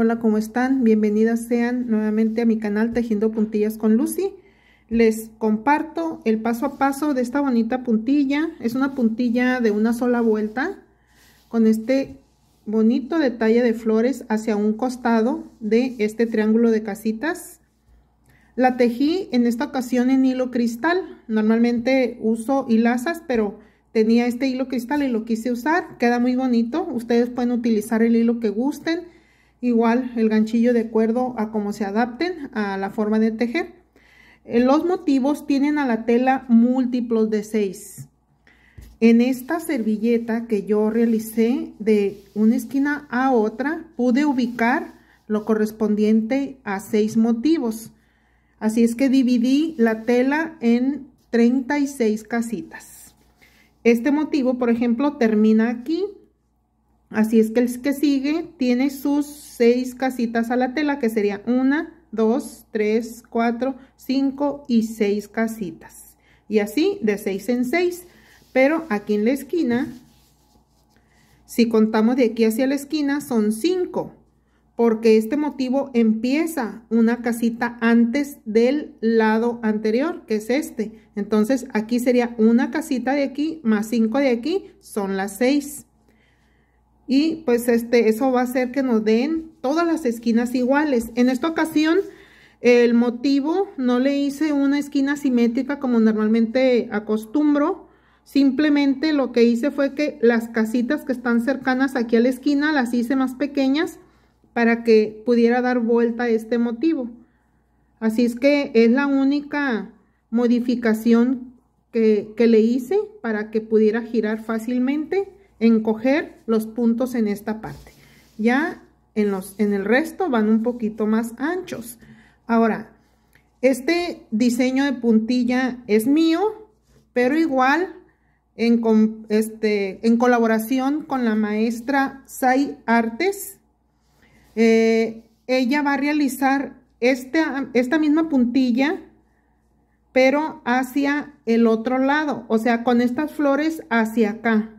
Hola, ¿cómo están? Bienvenidas sean nuevamente a mi canal Tejiendo Puntillas con Lucy. Les comparto el paso a paso de esta bonita puntilla. Es una puntilla de una sola vuelta con este bonito detalle de flores hacia un costado de este triángulo de casitas. La tejí en esta ocasión en hilo cristal. Normalmente uso hilazas, pero tenía este hilo cristal y lo quise usar. Queda muy bonito. Ustedes pueden utilizar el hilo que gusten Igual el ganchillo de acuerdo a cómo se adapten a la forma de tejer. Eh, los motivos tienen a la tela múltiplos de 6. En esta servilleta que yo realicé de una esquina a otra, pude ubicar lo correspondiente a 6 motivos. Así es que dividí la tela en 36 casitas. Este motivo, por ejemplo, termina aquí Así es que el que sigue tiene sus seis casitas a la tela, que sería una, dos, tres, cuatro, cinco y seis casitas. Y así de seis en seis. Pero aquí en la esquina, si contamos de aquí hacia la esquina, son cinco. Porque este motivo empieza una casita antes del lado anterior, que es este. Entonces aquí sería una casita de aquí más cinco de aquí, son las seis y pues este, eso va a hacer que nos den todas las esquinas iguales. En esta ocasión el motivo no le hice una esquina simétrica como normalmente acostumbro, simplemente lo que hice fue que las casitas que están cercanas aquí a la esquina las hice más pequeñas para que pudiera dar vuelta este motivo. Así es que es la única modificación que, que le hice para que pudiera girar fácilmente encoger los puntos en esta parte. Ya en, los, en el resto van un poquito más anchos. Ahora, este diseño de puntilla es mío, pero igual en, este, en colaboración con la maestra Sai Artes, eh, ella va a realizar esta, esta misma puntilla, pero hacia el otro lado, o sea, con estas flores hacia acá.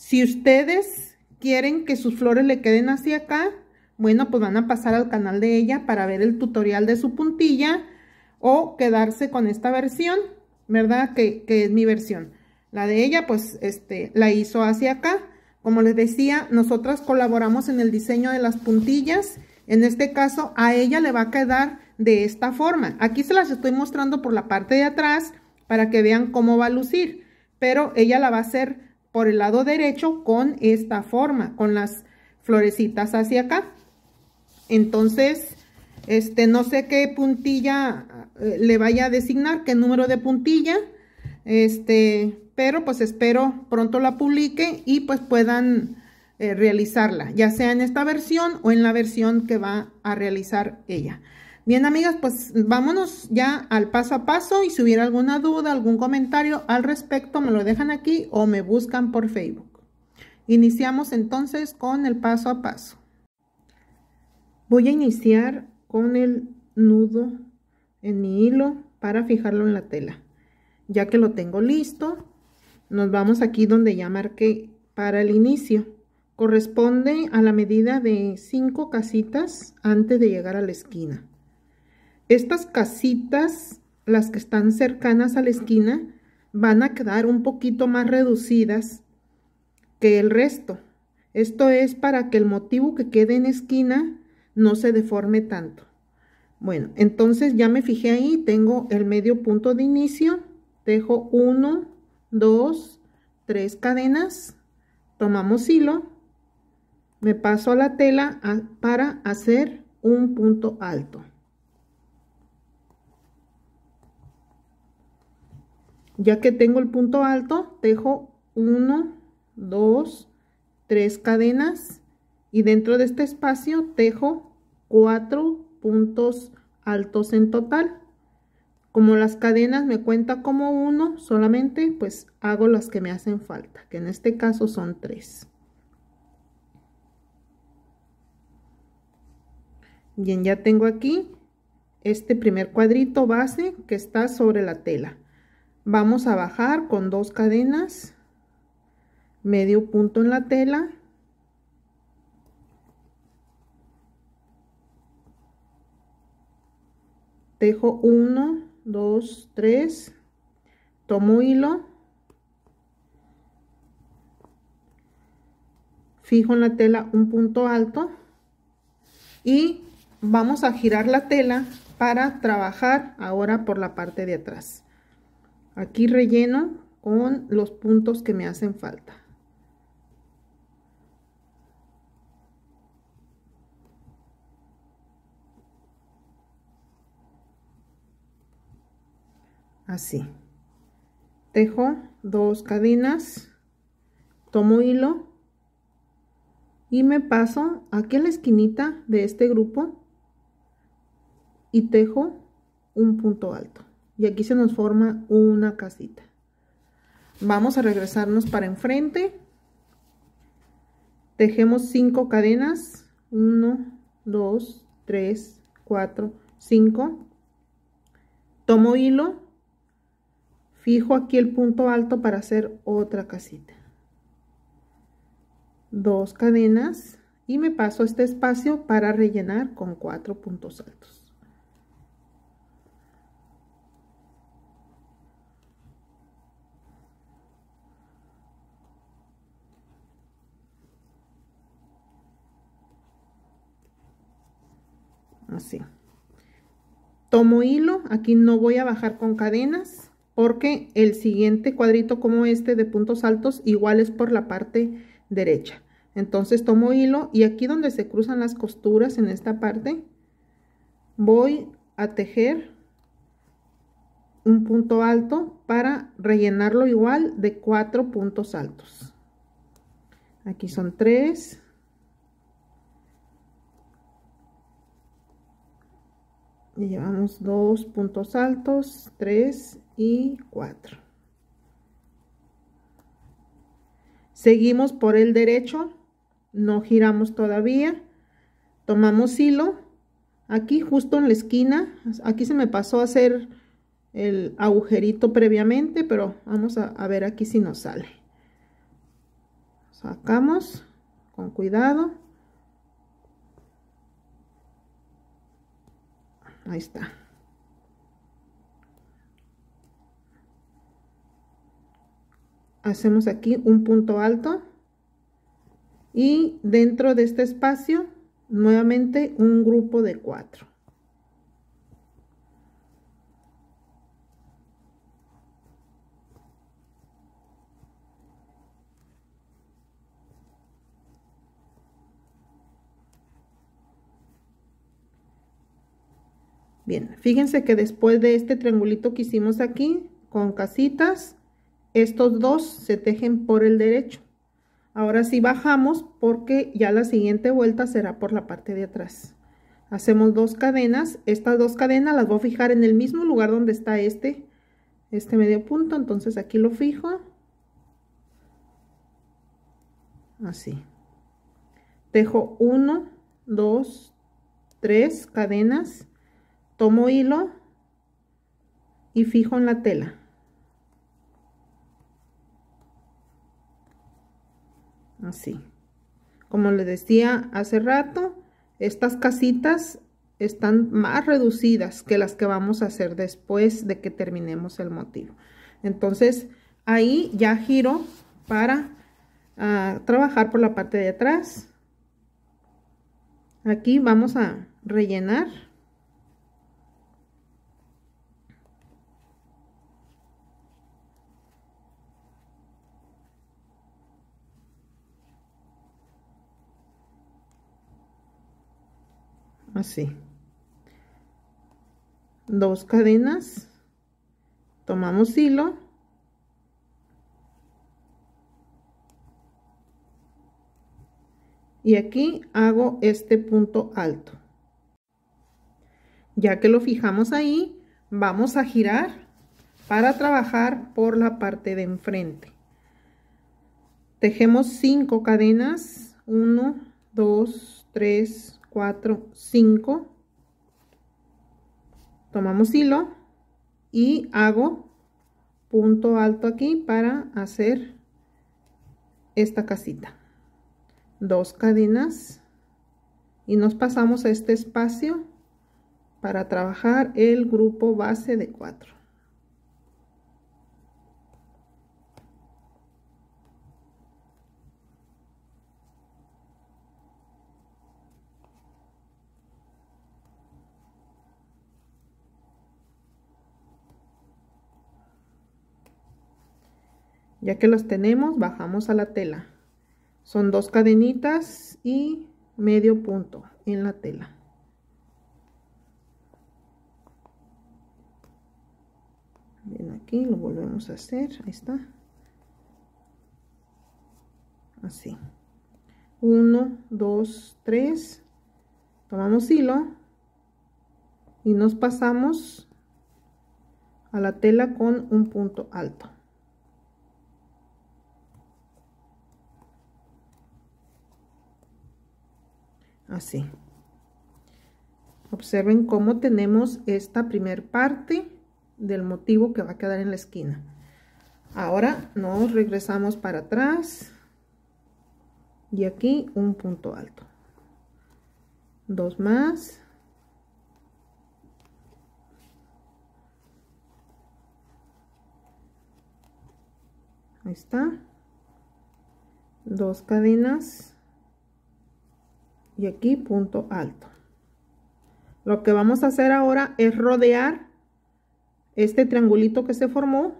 Si ustedes quieren que sus flores le queden hacia acá, bueno, pues van a pasar al canal de ella para ver el tutorial de su puntilla o quedarse con esta versión, ¿verdad? Que, es mi versión. La de ella, pues, este, la hizo hacia acá. Como les decía, nosotras colaboramos en el diseño de las puntillas. En este caso, a ella le va a quedar de esta forma. Aquí se las estoy mostrando por la parte de atrás para que vean cómo va a lucir. Pero ella la va a hacer por el lado derecho con esta forma, con las florecitas hacia acá. Entonces, este, no sé qué puntilla eh, le vaya a designar, qué número de puntilla, este, pero pues espero pronto la publique y pues puedan eh, realizarla, ya sea en esta versión o en la versión que va a realizar ella. Bien, amigas, pues vámonos ya al paso a paso y si hubiera alguna duda, algún comentario al respecto, me lo dejan aquí o me buscan por Facebook. Iniciamos entonces con el paso a paso. Voy a iniciar con el nudo en mi hilo para fijarlo en la tela. Ya que lo tengo listo, nos vamos aquí donde ya marqué para el inicio. Corresponde a la medida de cinco casitas antes de llegar a la esquina. Estas casitas, las que están cercanas a la esquina, van a quedar un poquito más reducidas que el resto. Esto es para que el motivo que quede en esquina no se deforme tanto. Bueno, entonces ya me fijé ahí, tengo el medio punto de inicio, dejo 1, 2, 3 cadenas, tomamos hilo, me paso a la tela para hacer un punto alto. Ya que tengo el punto alto, dejo 1, 2, 3 cadenas y dentro de este espacio tejo 4 puntos altos en total. Como las cadenas me cuenta como uno solamente, pues hago las que me hacen falta, que en este caso son 3. Bien, ya tengo aquí este primer cuadrito base que está sobre la tela vamos a bajar con dos cadenas medio punto en la tela tejo 1 2 3 tomo hilo fijo en la tela un punto alto y vamos a girar la tela para trabajar ahora por la parte de atrás aquí relleno con los puntos que me hacen falta así tejo dos cadenas tomo hilo y me paso aquí a la esquinita de este grupo y tejo un punto alto y aquí se nos forma una casita vamos a regresarnos para enfrente tejemos cinco cadenas 1 2 3 4 5 tomo hilo fijo aquí el punto alto para hacer otra casita dos cadenas y me paso este espacio para rellenar con cuatro puntos altos así. Tomo hilo, aquí no voy a bajar con cadenas porque el siguiente cuadrito como este de puntos altos igual es por la parte derecha. Entonces tomo hilo y aquí donde se cruzan las costuras en esta parte voy a tejer un punto alto para rellenarlo igual de cuatro puntos altos. Aquí son tres, llevamos dos puntos altos tres y cuatro seguimos por el derecho no giramos todavía tomamos hilo aquí justo en la esquina aquí se me pasó a hacer el agujerito previamente pero vamos a ver aquí si nos sale sacamos con cuidado Ahí está. Hacemos aquí un punto alto. Y dentro de este espacio, nuevamente un grupo de cuatro. Bien, fíjense que después de este triangulito que hicimos aquí, con casitas, estos dos se tejen por el derecho. Ahora sí bajamos porque ya la siguiente vuelta será por la parte de atrás. Hacemos dos cadenas, estas dos cadenas las voy a fijar en el mismo lugar donde está este, este medio punto, entonces aquí lo fijo. Así. Tejo uno, dos, tres cadenas tomo hilo y fijo en la tela así como les decía hace rato estas casitas están más reducidas que las que vamos a hacer después de que terminemos el motivo entonces ahí ya giro para ah, trabajar por la parte de atrás aquí vamos a rellenar así dos cadenas tomamos hilo y aquí hago este punto alto ya que lo fijamos ahí vamos a girar para trabajar por la parte de enfrente tejemos cinco cadenas uno dos tres 4, 5. Tomamos hilo y hago punto alto aquí para hacer esta casita. Dos cadenas y nos pasamos a este espacio para trabajar el grupo base de 4. Ya que los tenemos, bajamos a la tela. Son dos cadenitas y medio punto en la tela. Bien, aquí lo volvemos a hacer. Ahí está. Así. uno dos tres Tomamos hilo y nos pasamos a la tela con un punto alto. así observen cómo tenemos esta primer parte del motivo que va a quedar en la esquina ahora nos regresamos para atrás y aquí un punto alto dos más ahí está dos cadenas y aquí punto alto. Lo que vamos a hacer ahora es rodear este triangulito que se formó.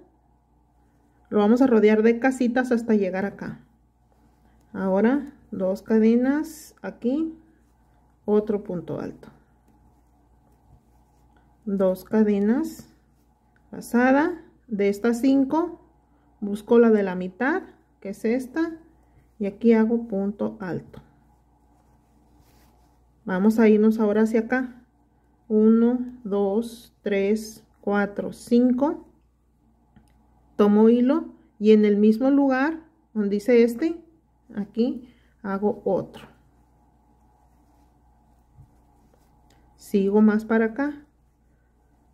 Lo vamos a rodear de casitas hasta llegar acá. Ahora dos cadenas aquí, otro punto alto. Dos cadenas pasada. De estas cinco busco la de la mitad, que es esta, y aquí hago punto alto. Vamos a irnos ahora hacia acá. 1, 2, 3, 4, 5. Tomo hilo y en el mismo lugar donde hice este, aquí hago otro. Sigo más para acá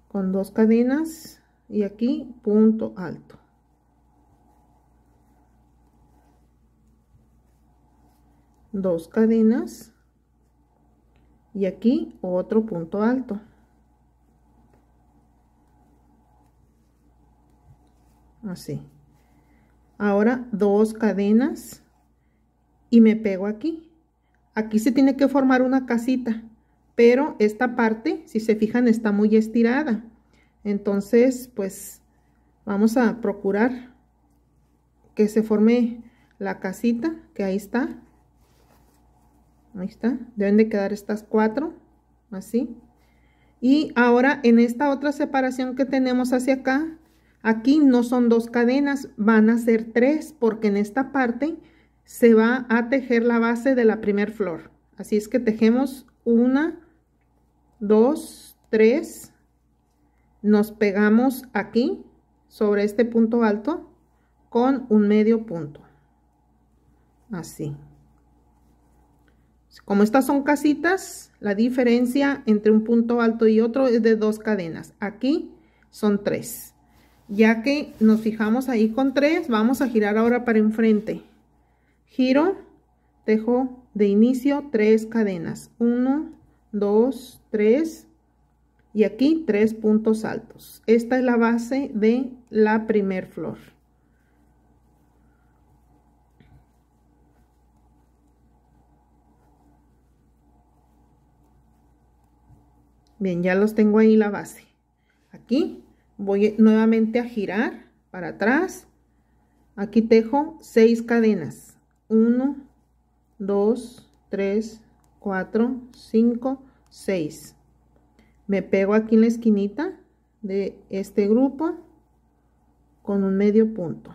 con dos cadenas y aquí punto alto. Dos cadenas y aquí otro punto alto así ahora dos cadenas y me pego aquí aquí se tiene que formar una casita pero esta parte si se fijan está muy estirada entonces pues vamos a procurar que se forme la casita que ahí está Ahí está. Deben de quedar estas cuatro. Así. Y ahora en esta otra separación que tenemos hacia acá, aquí no son dos cadenas, van a ser tres, porque en esta parte se va a tejer la base de la primer flor. Así es que tejemos una, dos, tres, nos pegamos aquí sobre este punto alto con un medio punto, así. Como estas son casitas, la diferencia entre un punto alto y otro es de dos cadenas. Aquí son tres. Ya que nos fijamos ahí con tres, vamos a girar ahora para enfrente. Giro, dejo de inicio tres cadenas. Uno, dos, tres. Y aquí tres puntos altos. Esta es la base de la primer flor. Bien, ya los tengo ahí la base. Aquí voy nuevamente a girar para atrás. Aquí tejo 6 cadenas. 1, 2, 3, 4, 5, 6. Me pego aquí en la esquinita de este grupo con un medio punto.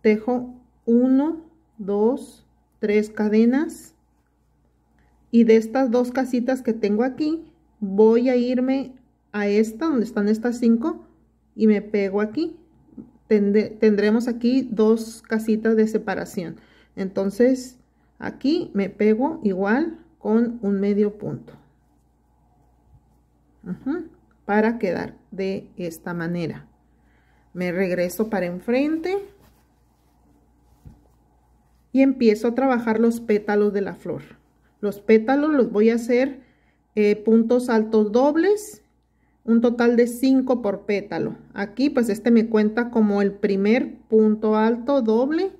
Tejo 1, 2, 3 cadenas y de estas dos casitas que tengo aquí voy a irme a esta donde están estas cinco y me pego aquí tendremos aquí dos casitas de separación entonces aquí me pego igual con un medio punto para quedar de esta manera me regreso para enfrente y empiezo a trabajar los pétalos de la flor los pétalos los voy a hacer eh, puntos altos dobles un total de 5 por pétalo aquí pues este me cuenta como el primer punto alto doble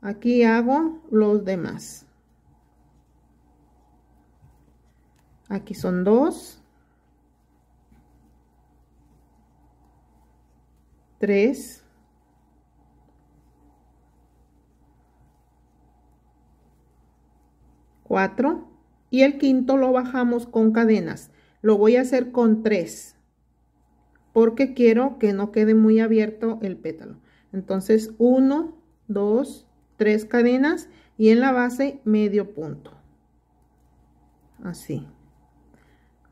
aquí hago los demás aquí son dos 3 4 y el quinto lo bajamos con cadenas. Lo voy a hacer con 3 porque quiero que no quede muy abierto el pétalo. Entonces 1, 2, 3 cadenas y en la base medio punto. Así.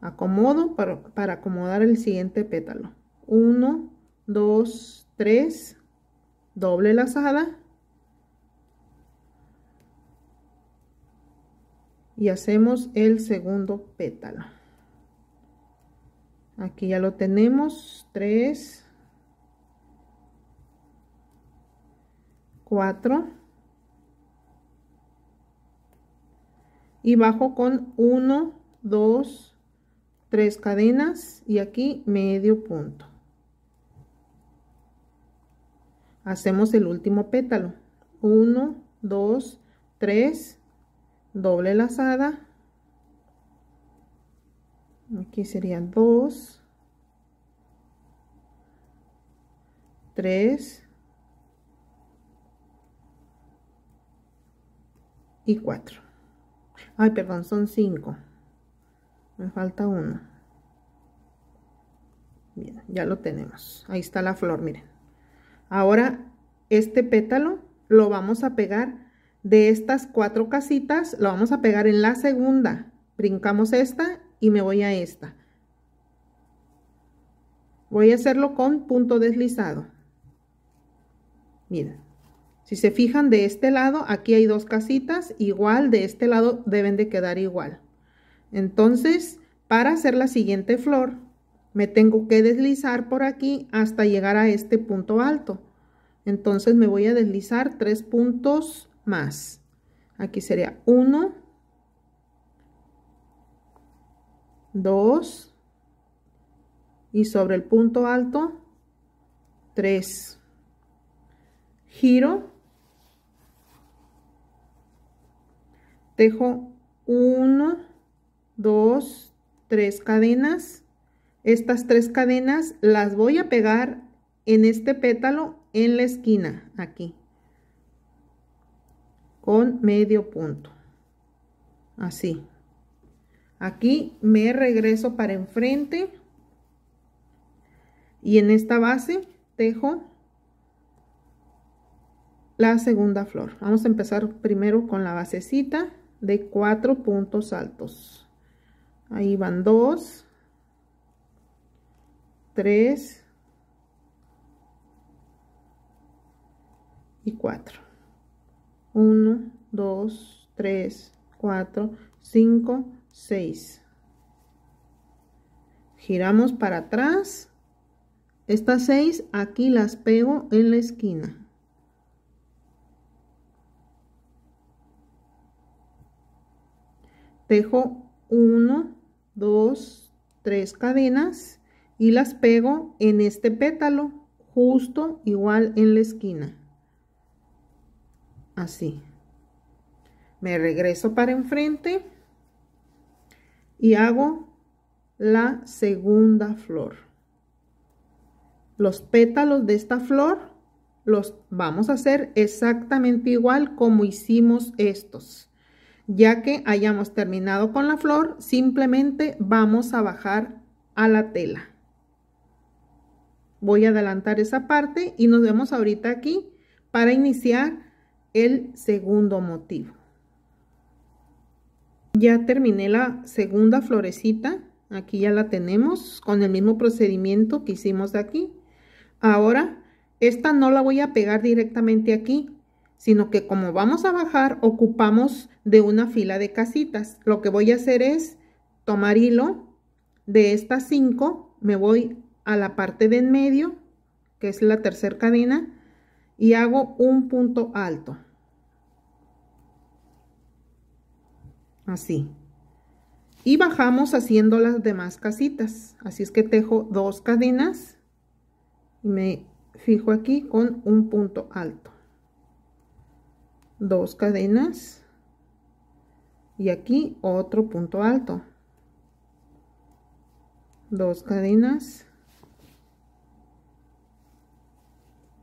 Acomodo para, para acomodar el siguiente pétalo. 1, 2, 3, doble lazada y hacemos el segundo pétalo aquí ya lo tenemos 3 4 y bajo con 1 2 3 cadenas y aquí medio punto hacemos el último pétalo 1 2 3 doble lazada aquí serían dos, 3 y 4 ay perdón son 5 me falta uno ya lo tenemos ahí está la flor miren ahora este pétalo lo vamos a pegar de estas cuatro casitas lo vamos a pegar en la segunda. Brincamos esta y me voy a esta. Voy a hacerlo con punto deslizado. Miren, si se fijan de este lado, aquí hay dos casitas, igual de este lado deben de quedar igual. Entonces, para hacer la siguiente flor, me tengo que deslizar por aquí hasta llegar a este punto alto. Entonces me voy a deslizar tres puntos más. Aquí sería 1, 2 y sobre el punto alto 3. Giro. Dejo 1, 2, 3 cadenas. Estas tres cadenas las voy a pegar en este pétalo en la esquina, aquí con medio punto así aquí me regreso para enfrente y en esta base tejo la segunda flor vamos a empezar primero con la basecita de cuatro puntos altos ahí van dos tres y cuatro 1, 2, 3, 4, 5, 6. Giramos para atrás. Estas 6 aquí las pego en la esquina. Dejo 1, 2, 3 cadenas y las pego en este pétalo, justo igual en la esquina así me regreso para enfrente y hago la segunda flor los pétalos de esta flor los vamos a hacer exactamente igual como hicimos estos ya que hayamos terminado con la flor simplemente vamos a bajar a la tela voy a adelantar esa parte y nos vemos ahorita aquí para iniciar el segundo motivo. Ya terminé la segunda florecita. Aquí ya la tenemos con el mismo procedimiento que hicimos aquí. Ahora, esta no la voy a pegar directamente aquí, sino que como vamos a bajar, ocupamos de una fila de casitas. Lo que voy a hacer es tomar hilo de estas cinco me voy a la parte de en medio, que es la tercera cadena, y hago un punto alto así y bajamos haciendo las demás casitas así es que tejo dos cadenas y me fijo aquí con un punto alto dos cadenas y aquí otro punto alto dos cadenas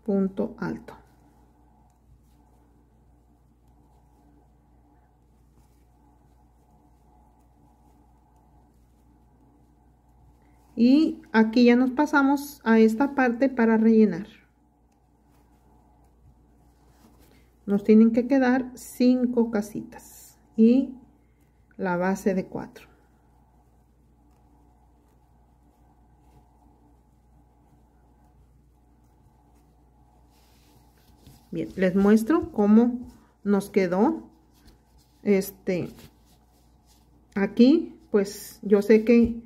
punto alto y aquí ya nos pasamos a esta parte para rellenar nos tienen que quedar cinco casitas y la base de cuatro Bien, les muestro cómo nos quedó. Este, aquí, pues yo sé que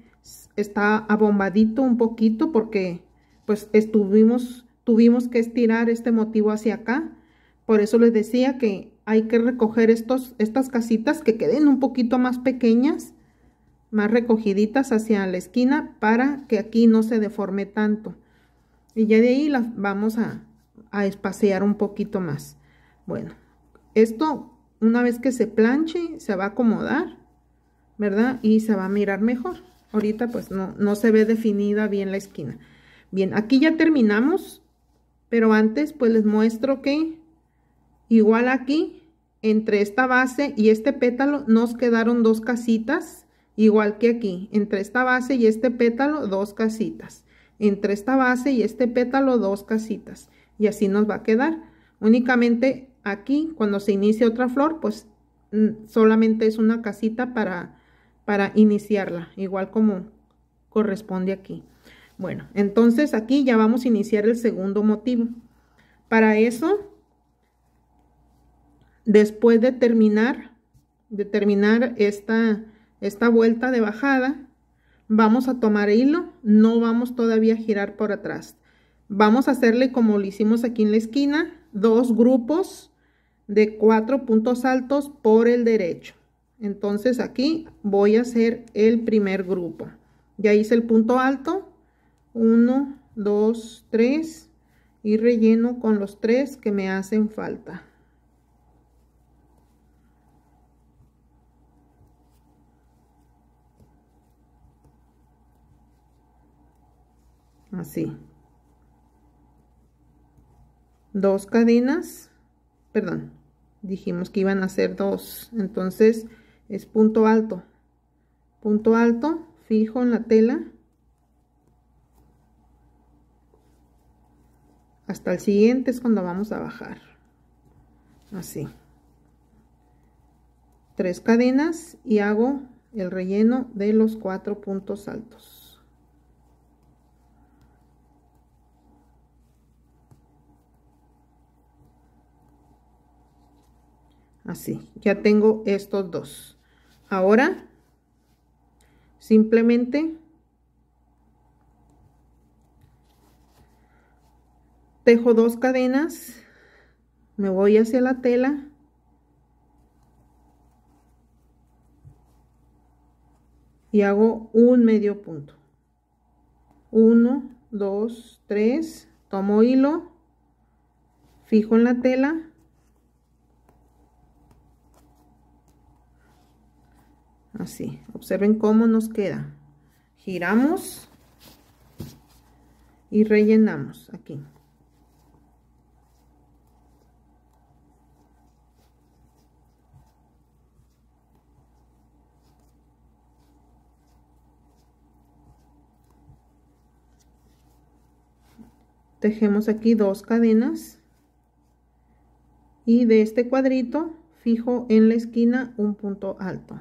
está abombadito un poquito porque pues estuvimos, tuvimos que estirar este motivo hacia acá. Por eso les decía que hay que recoger estos, estas casitas que queden un poquito más pequeñas, más recogiditas hacia la esquina para que aquí no se deforme tanto. Y ya de ahí las vamos a, a espaciar un poquito más. Bueno, esto una vez que se planche se va a acomodar, ¿verdad? Y se va a mirar mejor. Ahorita pues no, no se ve definida bien la esquina. Bien, aquí ya terminamos, pero antes pues les muestro que igual aquí, entre esta base y este pétalo nos quedaron dos casitas, igual que aquí, entre esta base y este pétalo dos casitas, entre esta base y este pétalo dos casitas y así nos va a quedar. Únicamente aquí cuando se inicie otra flor pues mm, solamente es una casita para, para iniciarla, igual como corresponde aquí. Bueno, entonces aquí ya vamos a iniciar el segundo motivo. Para eso, después de terminar, de terminar esta, esta vuelta de bajada, vamos a tomar hilo, no vamos todavía a girar por atrás. Vamos a hacerle como lo hicimos aquí en la esquina, dos grupos de cuatro puntos altos por el derecho. Entonces aquí voy a hacer el primer grupo. Ya hice el punto alto, Uno, dos, tres. y relleno con los tres que me hacen falta. Así dos cadenas perdón dijimos que iban a ser dos entonces es punto alto punto alto fijo en la tela hasta el siguiente es cuando vamos a bajar así tres cadenas y hago el relleno de los cuatro puntos altos así ya tengo estos dos ahora simplemente tejo dos cadenas me voy hacia la tela y hago un medio punto uno dos tres tomo hilo fijo en la tela así observen cómo nos queda giramos y rellenamos aquí tejemos aquí dos cadenas y de este cuadrito fijo en la esquina un punto alto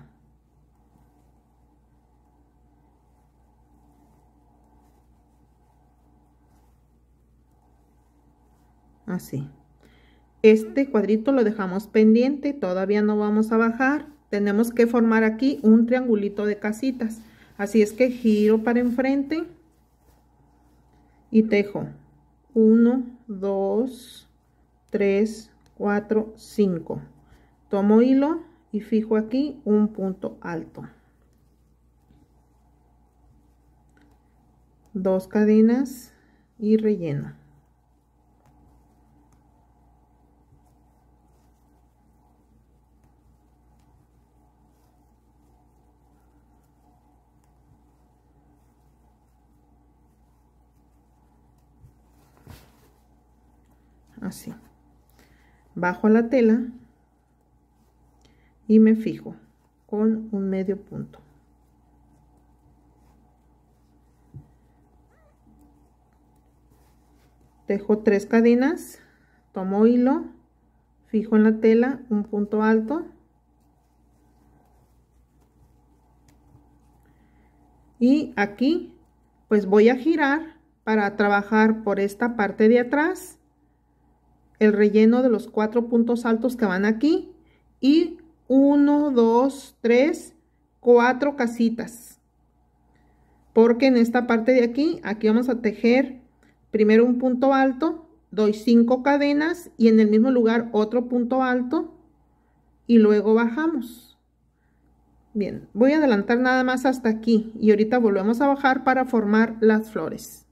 así este cuadrito lo dejamos pendiente todavía no vamos a bajar tenemos que formar aquí un triangulito de casitas así es que giro para enfrente y tejo 1 2 3 4 5 tomo hilo y fijo aquí un punto alto dos cadenas y relleno bajo la tela y me fijo con un medio punto dejo tres cadenas tomo hilo fijo en la tela un punto alto y aquí pues voy a girar para trabajar por esta parte de atrás el relleno de los cuatro puntos altos que van aquí y 1, 2, 3, 4 casitas. Porque en esta parte de aquí, aquí vamos a tejer primero un punto alto, doy cinco cadenas y en el mismo lugar otro punto alto y luego bajamos. Bien, voy a adelantar nada más hasta aquí y ahorita volvemos a bajar para formar las flores.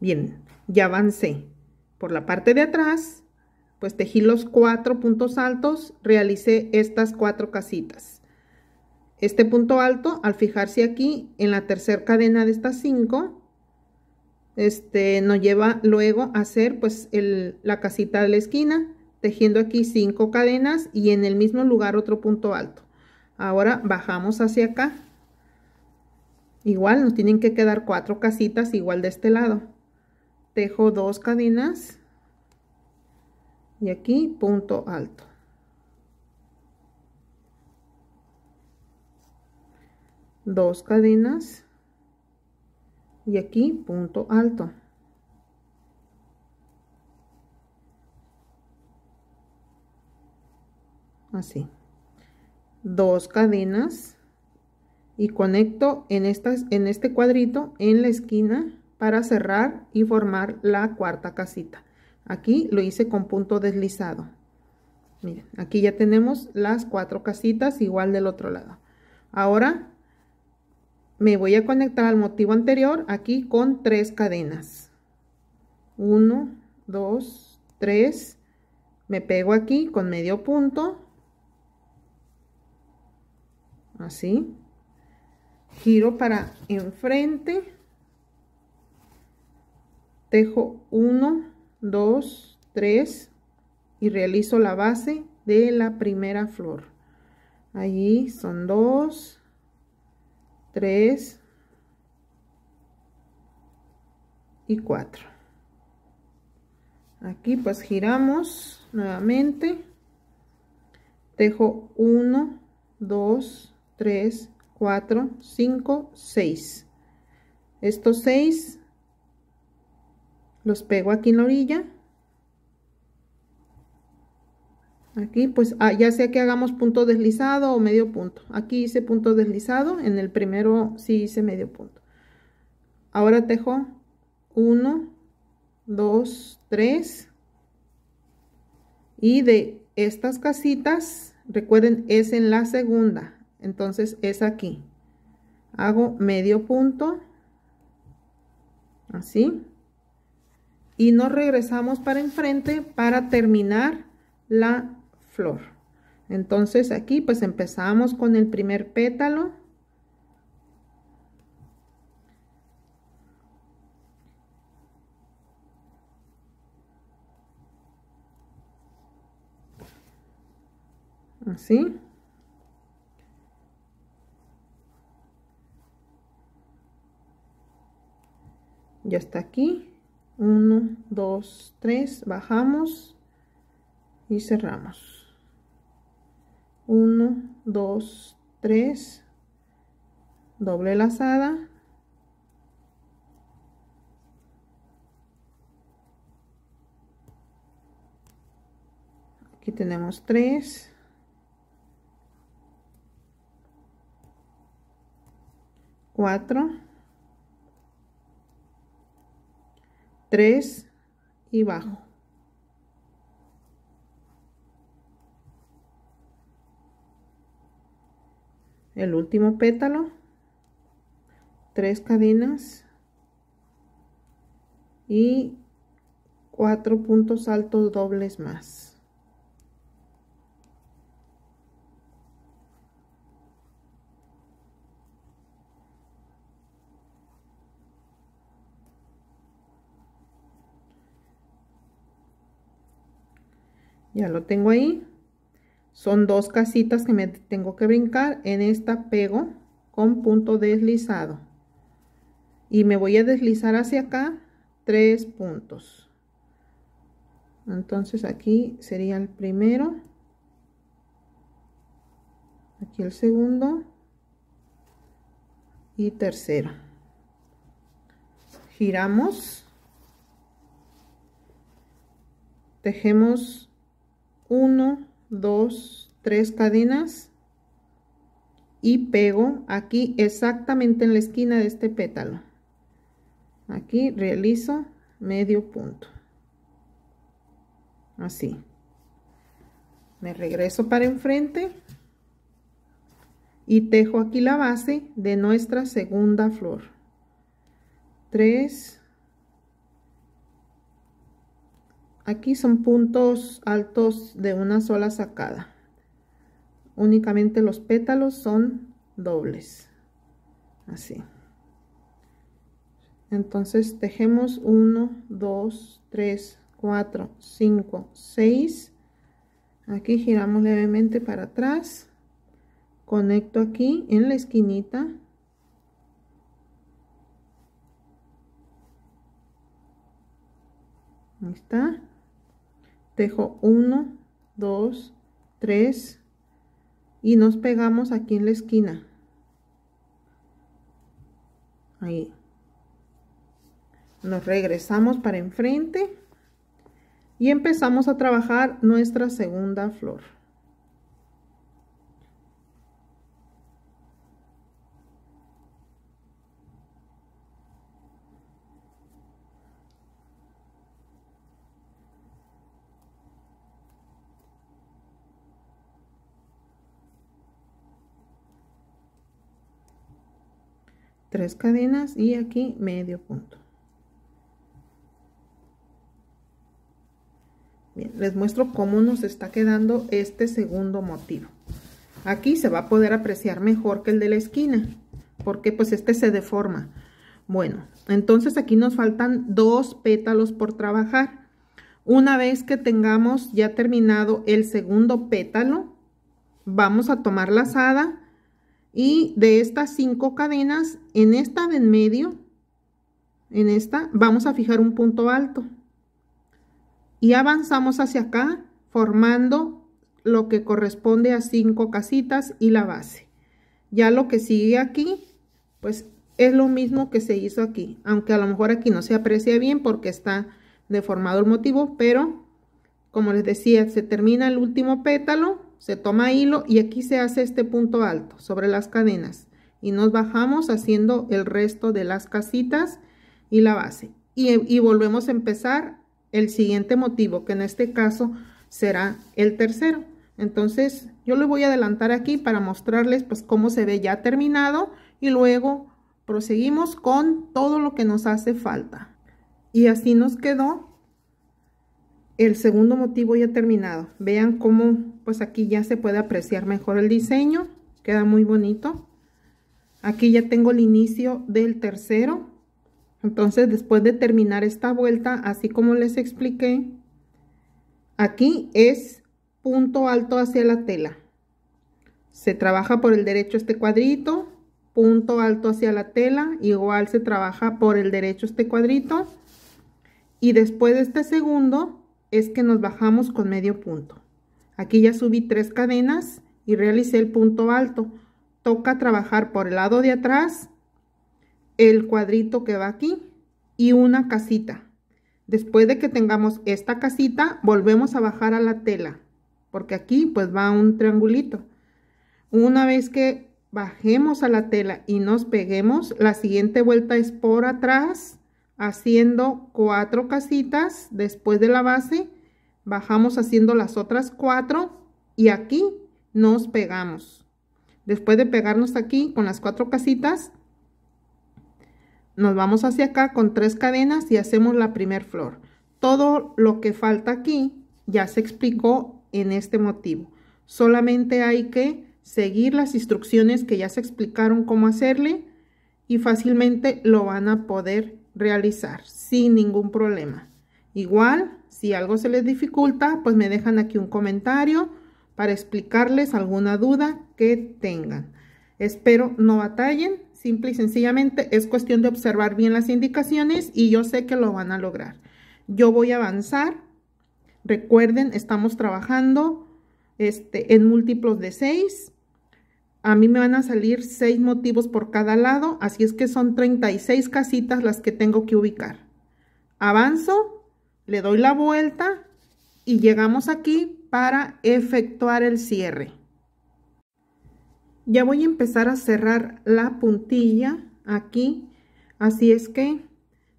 Bien, ya avancé. Por la parte de atrás, pues tejí los cuatro puntos altos, realicé estas cuatro casitas. Este punto alto, al fijarse aquí, en la tercera cadena de estas cinco, este, nos lleva luego a hacer pues la casita de la esquina, tejiendo aquí cinco cadenas y en el mismo lugar otro punto alto. Ahora bajamos hacia acá. Igual nos tienen que quedar cuatro casitas igual de este lado tejo dos cadenas y aquí punto alto dos cadenas y aquí punto alto así dos cadenas y conecto en estas en este cuadrito en la esquina para cerrar y formar la cuarta casita. Aquí lo hice con punto deslizado. Miren, aquí ya tenemos las cuatro casitas igual del otro lado. Ahora me voy a conectar al motivo anterior aquí con tres cadenas. uno dos tres Me pego aquí con medio punto. Así. Giro para enfrente tejo 1 2 3 y realizo la base de la primera flor allí son 2 3 y 4 aquí pues giramos nuevamente tejo 1 2 3 4 5 6 estos 6 los pego aquí en la orilla aquí pues ah, ya sea que hagamos punto deslizado o medio punto aquí hice punto deslizado en el primero sí hice medio punto ahora tejo 1 2 3 y de estas casitas recuerden es en la segunda entonces es aquí hago medio punto así y nos regresamos para enfrente para terminar la flor. Entonces aquí pues empezamos con el primer pétalo. Así. Ya está aquí. 1 2 3 bajamos y cerramos 1 2 3 doble lazada aquí tenemos 3 4 3 y bajo. El último pétalo, 3 cadenas y 4 puntos altos dobles más. ya lo tengo ahí son dos casitas que me tengo que brincar en esta pego con punto deslizado y me voy a deslizar hacia acá tres puntos entonces aquí sería el primero aquí el segundo y tercero giramos tejemos 1 2 3 cadenas y pego aquí exactamente en la esquina de este pétalo aquí realizo medio punto así me regreso para enfrente y tejo aquí la base de nuestra segunda flor 3 aquí son puntos altos de una sola sacada únicamente los pétalos son dobles así entonces tejemos 1 2 3 4 5 6 aquí giramos levemente para atrás conecto aquí en la esquinita Ahí está tejo 1 2 3 y nos pegamos aquí en la esquina ahí nos regresamos para enfrente y empezamos a trabajar nuestra segunda flor tres cadenas y aquí medio punto bien les muestro cómo nos está quedando este segundo motivo aquí se va a poder apreciar mejor que el de la esquina porque pues este se deforma bueno entonces aquí nos faltan dos pétalos por trabajar una vez que tengamos ya terminado el segundo pétalo vamos a tomar la lazada y de estas cinco cadenas, en esta de en medio, en esta, vamos a fijar un punto alto. Y avanzamos hacia acá, formando lo que corresponde a cinco casitas y la base. Ya lo que sigue aquí, pues es lo mismo que se hizo aquí. Aunque a lo mejor aquí no se aprecia bien porque está deformado el motivo, pero como les decía, se termina el último pétalo se toma hilo y aquí se hace este punto alto sobre las cadenas. Y nos bajamos haciendo el resto de las casitas y la base. Y, volvemos a empezar el siguiente motivo, que en este caso será el tercero. Entonces yo le voy a adelantar aquí para mostrarles pues cómo se ve ya terminado y luego proseguimos con todo lo que nos hace falta. Y así nos quedó el segundo motivo ya terminado. Vean cómo pues aquí ya se puede apreciar mejor el diseño. Queda muy bonito. Aquí ya tengo el inicio del tercero. Entonces después de terminar esta vuelta, así como les expliqué, aquí es punto alto hacia la tela. Se trabaja por el derecho este cuadrito, punto alto hacia la tela, igual se trabaja por el derecho este cuadrito. Y después de este segundo, es que nos bajamos con medio punto. Aquí ya subí tres cadenas y realicé el punto alto. Toca trabajar por el lado de atrás, el cuadrito que va aquí y una casita. Después de que tengamos esta casita, volvemos a bajar a la tela, porque aquí pues va un triangulito. Una vez que bajemos a la tela y nos peguemos, la siguiente vuelta es por atrás, haciendo cuatro casitas después de la base bajamos haciendo las otras cuatro y aquí nos pegamos después de pegarnos aquí con las cuatro casitas nos vamos hacia acá con tres cadenas y hacemos la primer flor todo lo que falta aquí ya se explicó en este motivo solamente hay que seguir las instrucciones que ya se explicaron cómo hacerle y fácilmente lo van a poder realizar sin ningún problema. Igual, si algo se les dificulta, pues me dejan aquí un comentario para explicarles alguna duda que tengan. Espero no batallen, simple y sencillamente es cuestión de observar bien las indicaciones y yo sé que lo van a lograr. Yo voy a avanzar. Recuerden, estamos trabajando este, en múltiplos de 6 a mí me van a salir seis motivos por cada lado, así es que son 36 casitas las que tengo que ubicar. Avanzo, le doy la vuelta y llegamos aquí para efectuar el cierre. Ya voy a empezar a cerrar la puntilla aquí, así es que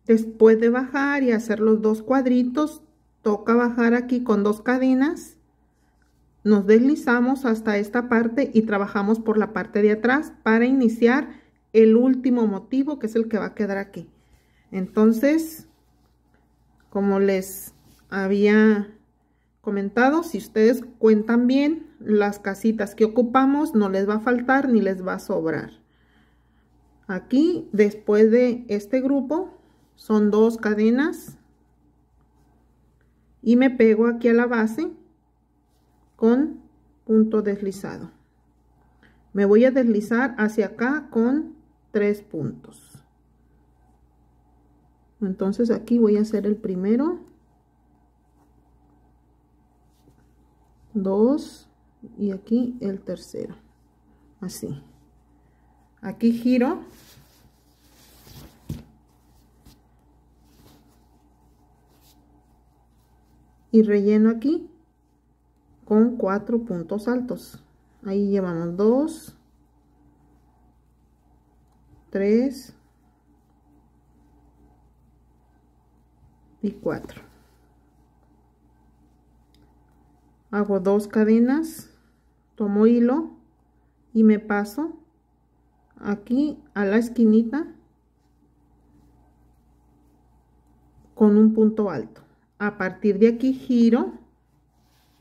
después de bajar y hacer los dos cuadritos, toca bajar aquí con dos cadenas nos deslizamos hasta esta parte y trabajamos por la parte de atrás para iniciar el último motivo que es el que va a quedar aquí. Entonces, como les había comentado, si ustedes cuentan bien las casitas que ocupamos, no les va a faltar ni les va a sobrar. Aquí, después de este grupo, son dos cadenas y me pego aquí a la base con punto deslizado. Me voy a deslizar hacia acá con tres puntos. Entonces aquí voy a hacer el primero. Dos. Y aquí el tercero. Así. Aquí giro. Y relleno aquí con cuatro puntos altos ahí llevamos dos tres y cuatro hago dos cadenas tomo hilo y me paso aquí a la esquinita con un punto alto a partir de aquí giro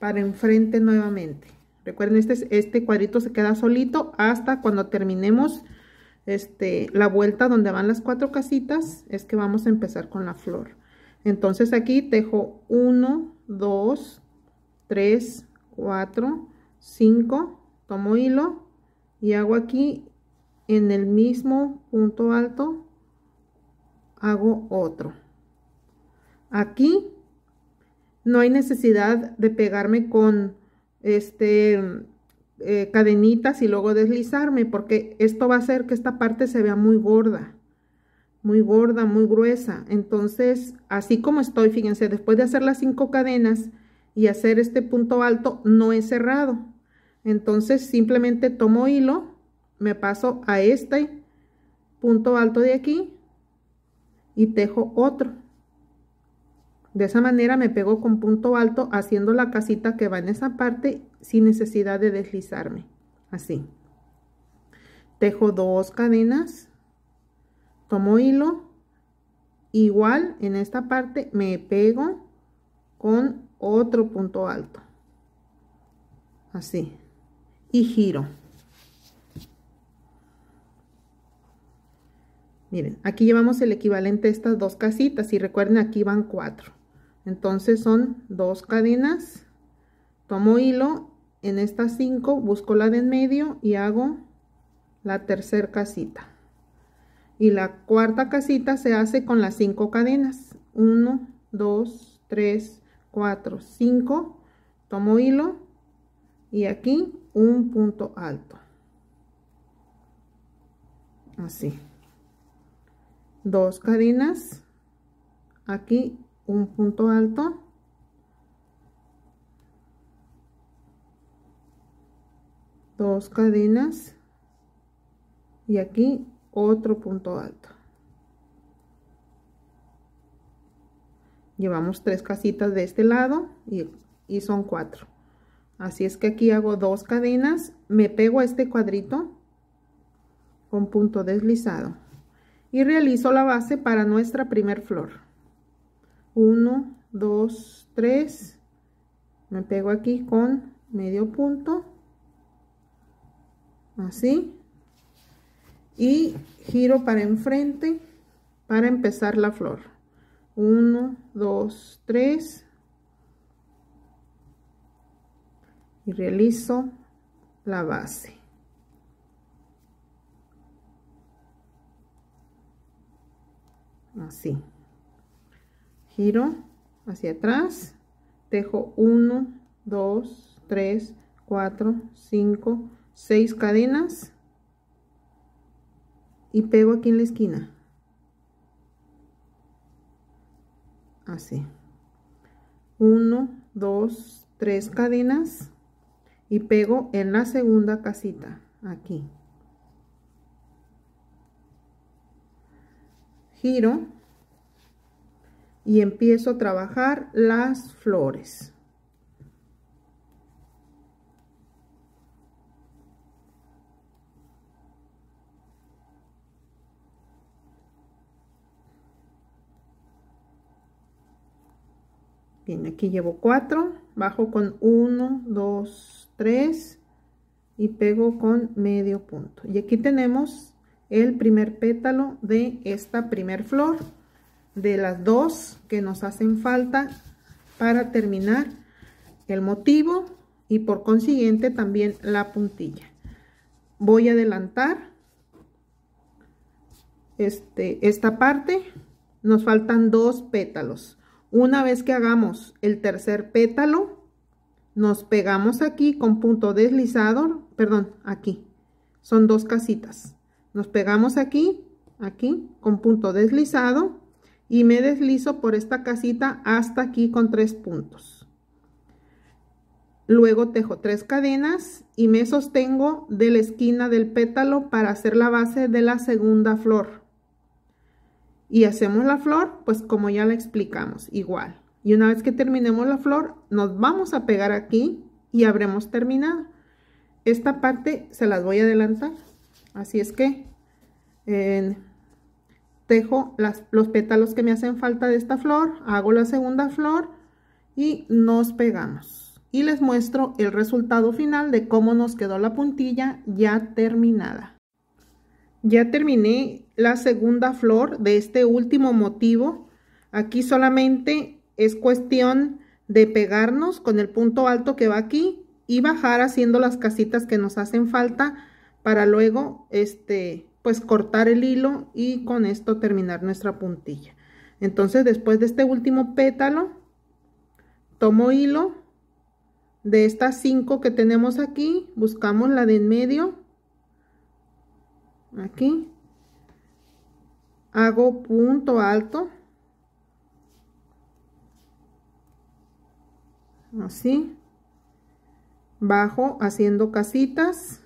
para enfrente nuevamente. Recuerden, este, este cuadrito se queda solito hasta cuando terminemos este, la vuelta donde van las cuatro casitas, es que vamos a empezar con la flor. Entonces aquí tejo 1, 2, 3, 4, 5, tomo hilo y hago aquí en el mismo punto alto, hago otro. Aquí no hay necesidad de pegarme con este eh, cadenitas y luego deslizarme porque esto va a hacer que esta parte se vea muy gorda muy gorda, muy gruesa. Entonces, así como estoy, fíjense, después de hacer las cinco cadenas y hacer este punto alto, no he cerrado. Entonces, simplemente tomo hilo, me paso a este punto alto de aquí y tejo otro. De esa manera me pego con punto alto haciendo la casita que va en esa parte sin necesidad de deslizarme. Así. Tejo dos cadenas. Tomo hilo. Igual en esta parte me pego con otro punto alto. Así. Y giro. Miren, aquí llevamos el equivalente a estas dos casitas y recuerden aquí van cuatro entonces son dos cadenas tomo hilo en estas cinco busco la de en medio y hago la tercera casita y la cuarta casita se hace con las cinco cadenas 1 2 3 4 5 tomo hilo y aquí un punto alto así dos cadenas aquí un punto alto dos cadenas y aquí otro punto alto llevamos tres casitas de este lado y, son cuatro así es que aquí hago dos cadenas me pego a este cuadrito con punto deslizado y realizo la base para nuestra primer flor 1 2 3 me pego aquí con medio punto así y giro para enfrente para empezar la flor 1 2 3 y realizo la base así giro hacia atrás, tejo 1, 2, 3, 4, 5, 6 cadenas y pego aquí en la esquina. Así. 1, 2, 3 cadenas y pego en la segunda casita, aquí. Giro y empiezo a trabajar las flores bien aquí llevo cuatro. bajo con uno, dos, tres. y pego con medio punto y aquí tenemos el primer pétalo de esta primer flor de las dos que nos hacen falta para terminar el motivo y por consiguiente también la puntilla voy a adelantar este, esta parte nos faltan dos pétalos una vez que hagamos el tercer pétalo nos pegamos aquí con punto deslizado perdón aquí son dos casitas nos pegamos aquí aquí con punto deslizado y me deslizo por esta casita hasta aquí con tres puntos luego tejo tres cadenas y me sostengo de la esquina del pétalo para hacer la base de la segunda flor y hacemos la flor pues como ya la explicamos igual y una vez que terminemos la flor nos vamos a pegar aquí y habremos terminado esta parte se las voy a adelantar así es que dejo las, los pétalos que me hacen falta de esta flor, hago la segunda flor y nos pegamos. Y les muestro el resultado final de cómo nos quedó la puntilla ya terminada. Ya terminé la segunda flor de este último motivo. Aquí solamente es cuestión de pegarnos con el punto alto que va aquí y bajar haciendo las casitas que nos hacen falta para luego este pues cortar el hilo y con esto terminar nuestra puntilla entonces después de este último pétalo tomo hilo de estas cinco que tenemos aquí buscamos la de en medio aquí hago punto alto así bajo haciendo casitas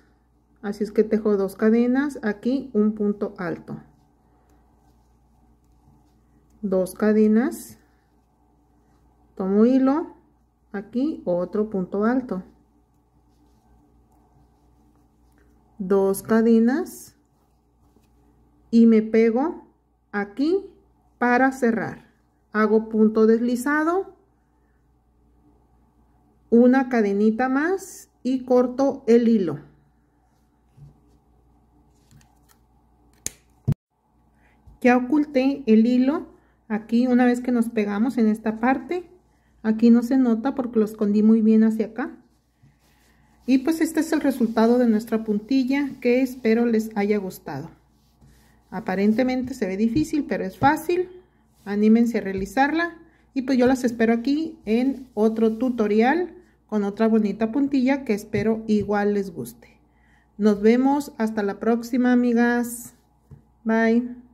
así es que tejo dos cadenas aquí un punto alto dos cadenas tomo hilo aquí otro punto alto dos cadenas y me pego aquí para cerrar hago punto deslizado una cadenita más y corto el hilo ya oculté el hilo aquí una vez que nos pegamos en esta parte aquí no se nota porque lo escondí muy bien hacia acá y pues este es el resultado de nuestra puntilla que espero les haya gustado aparentemente se ve difícil pero es fácil anímense a realizarla y pues yo las espero aquí en otro tutorial con otra bonita puntilla que espero igual les guste nos vemos hasta la próxima amigas bye